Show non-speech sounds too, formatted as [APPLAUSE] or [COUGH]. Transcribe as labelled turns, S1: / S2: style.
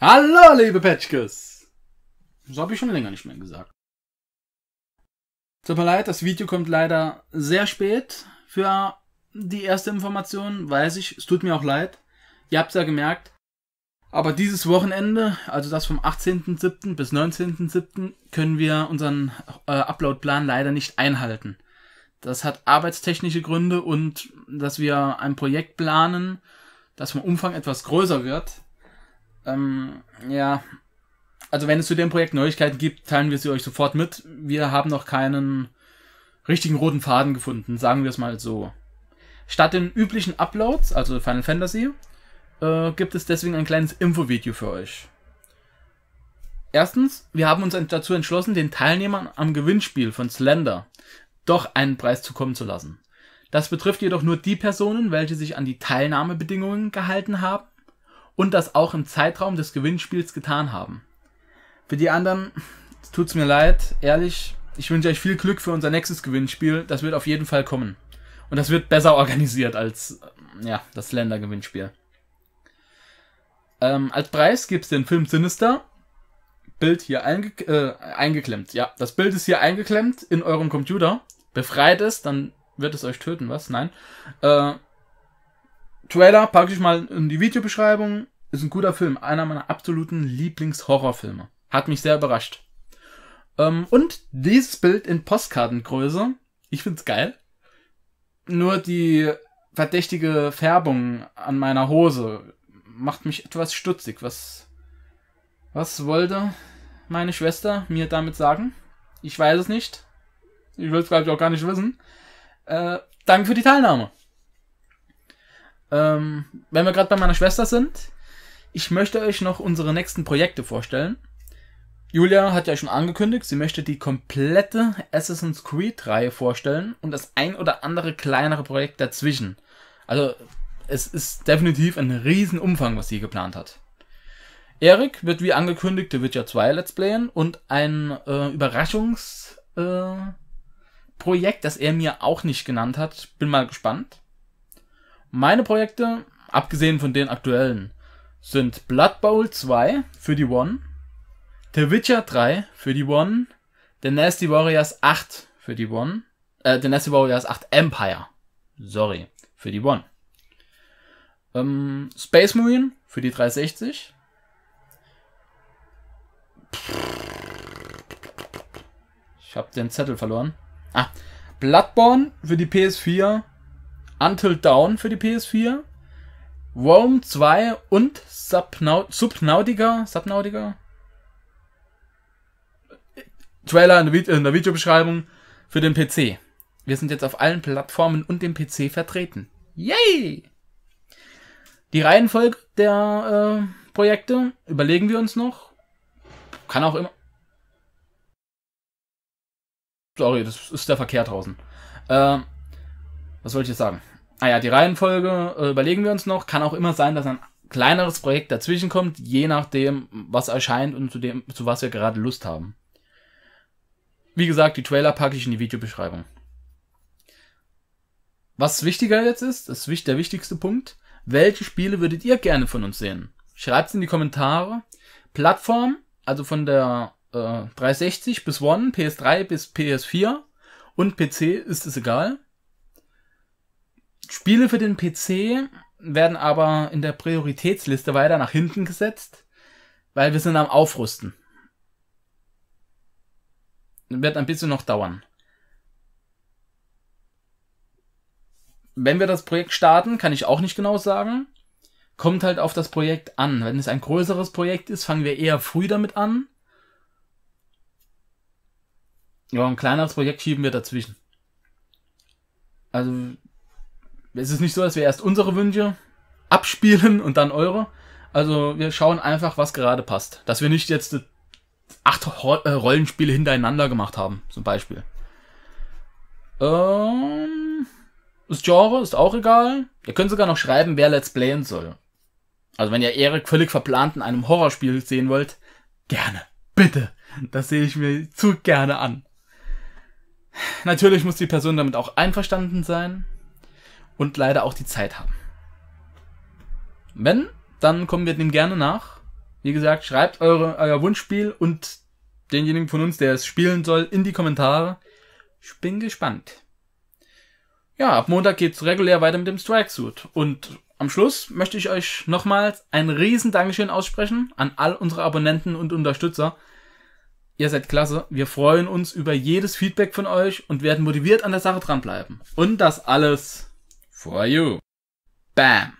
S1: Hallo, liebe Patchkes! Das habe ich schon länger nicht mehr gesagt. Tut mir leid, das Video kommt leider sehr spät für die erste Information, weiß ich. Es tut mir auch leid. Ihr habt es ja gemerkt. Aber dieses Wochenende, also das vom 18.07. bis 19.07., können wir unseren äh, Uploadplan leider nicht einhalten. Das hat arbeitstechnische Gründe und dass wir ein Projekt planen, das vom Umfang etwas größer wird, ähm, ja. Also wenn es zu dem Projekt Neuigkeiten gibt, teilen wir sie euch sofort mit. Wir haben noch keinen richtigen roten Faden gefunden, sagen wir es mal so. Statt den üblichen Uploads, also Final Fantasy, äh, gibt es deswegen ein kleines Infovideo für euch. Erstens, wir haben uns dazu entschlossen, den Teilnehmern am Gewinnspiel von Slender doch einen Preis zukommen zu lassen. Das betrifft jedoch nur die Personen, welche sich an die Teilnahmebedingungen gehalten haben und das auch im Zeitraum des Gewinnspiels getan haben. Für die anderen [LAUGHS] tut's mir leid, ehrlich, ich wünsche euch viel Glück für unser nächstes Gewinnspiel. Das wird auf jeden Fall kommen. Und das wird besser organisiert als ja, das Ländergewinnspiel. Ähm, als Preis gibt's den Film Sinister. Bild hier einge äh, eingeklemmt. Ja, das Bild ist hier eingeklemmt in eurem Computer. Befreit es, dann wird es euch töten, was? Nein. Äh, Trailer packe ich mal in die Videobeschreibung. Ist ein guter Film. Einer meiner absoluten Lieblingshorrorfilme. Hat mich sehr überrascht. Ähm, und dieses Bild in Postkartengröße. Ich find's geil. Nur die verdächtige Färbung an meiner Hose macht mich etwas stutzig. Was, was wollte meine Schwester mir damit sagen? Ich weiß es nicht. Ich will es, glaube ich, auch gar nicht wissen. Äh, danke für die Teilnahme. Ähm, wenn wir gerade bei meiner Schwester sind, ich möchte euch noch unsere nächsten Projekte vorstellen. Julia hat ja schon angekündigt, sie möchte die komplette Assassin's Creed-Reihe vorstellen und das ein oder andere kleinere Projekt dazwischen. Also es ist definitiv ein Riesenumfang, was sie geplant hat. Erik wird wie angekündigt The Witcher 2 Let's Playen und ein äh, Überraschungsprojekt, äh, das er mir auch nicht genannt hat. Bin mal gespannt. Meine Projekte, abgesehen von den aktuellen, sind Blood Bowl 2 für die One, The Witcher 3 für die One, The Nasty Warriors 8 für die One, äh, The Nasty Warriors 8 Empire, sorry, für die One. Ähm, Space Marine für die 360. Ich habe den Zettel verloren. Ah, Bloodborne für die PS4 Until Dawn für die PS4, Rome 2 und Subnaut Subnautica. Subnautica? Trailer in der, Vide in der Videobeschreibung für den PC. Wir sind jetzt auf allen Plattformen und dem PC vertreten. Yay! Die Reihenfolge der äh, Projekte überlegen wir uns noch. Kann auch immer. Sorry, das ist der Verkehr draußen. Äh, was wollte ich jetzt sagen? Ah ja, die Reihenfolge äh, überlegen wir uns noch. Kann auch immer sein, dass ein kleineres Projekt dazwischen kommt, je nachdem, was erscheint und zu dem, zu was wir gerade Lust haben. Wie gesagt, die Trailer packe ich in die Videobeschreibung. Was wichtiger jetzt ist, das ist der wichtigste Punkt. Welche Spiele würdet ihr gerne von uns sehen? Schreibt es in die Kommentare. Plattform, also von der äh, 360 bis One, PS3 bis PS4 und PC ist es egal. Spiele für den PC werden aber in der Prioritätsliste weiter nach hinten gesetzt, weil wir sind am Aufrüsten. Wird ein bisschen noch dauern. Wenn wir das Projekt starten, kann ich auch nicht genau sagen. Kommt halt auf das Projekt an. Wenn es ein größeres Projekt ist, fangen wir eher früh damit an. Ja, ein kleineres Projekt schieben wir dazwischen. Also es ist nicht so, dass wir erst unsere Wünsche abspielen und dann eure. Also wir schauen einfach, was gerade passt. Dass wir nicht jetzt acht äh, Rollenspiele hintereinander gemacht haben, zum Beispiel. Ähm, das Genre ist auch egal. Ihr könnt sogar noch schreiben, wer Let's Playen soll. Also wenn ihr Erik völlig verplant in einem Horrorspiel sehen wollt, gerne, bitte. Das sehe ich mir zu gerne an. Natürlich muss die Person damit auch einverstanden sein und leider auch die Zeit haben. Wenn, dann kommen wir dem gerne nach. Wie gesagt, schreibt eure, euer Wunschspiel und denjenigen von uns, der es spielen soll, in die Kommentare. Ich bin gespannt. Ja, ab Montag geht's regulär weiter mit dem Strike Suit. Und am Schluss möchte ich euch nochmals ein riesen Dankeschön aussprechen an all unsere Abonnenten und Unterstützer. Ihr seid klasse. Wir freuen uns über jedes Feedback von euch und werden motiviert an der Sache dranbleiben. Und das alles for you. Bam!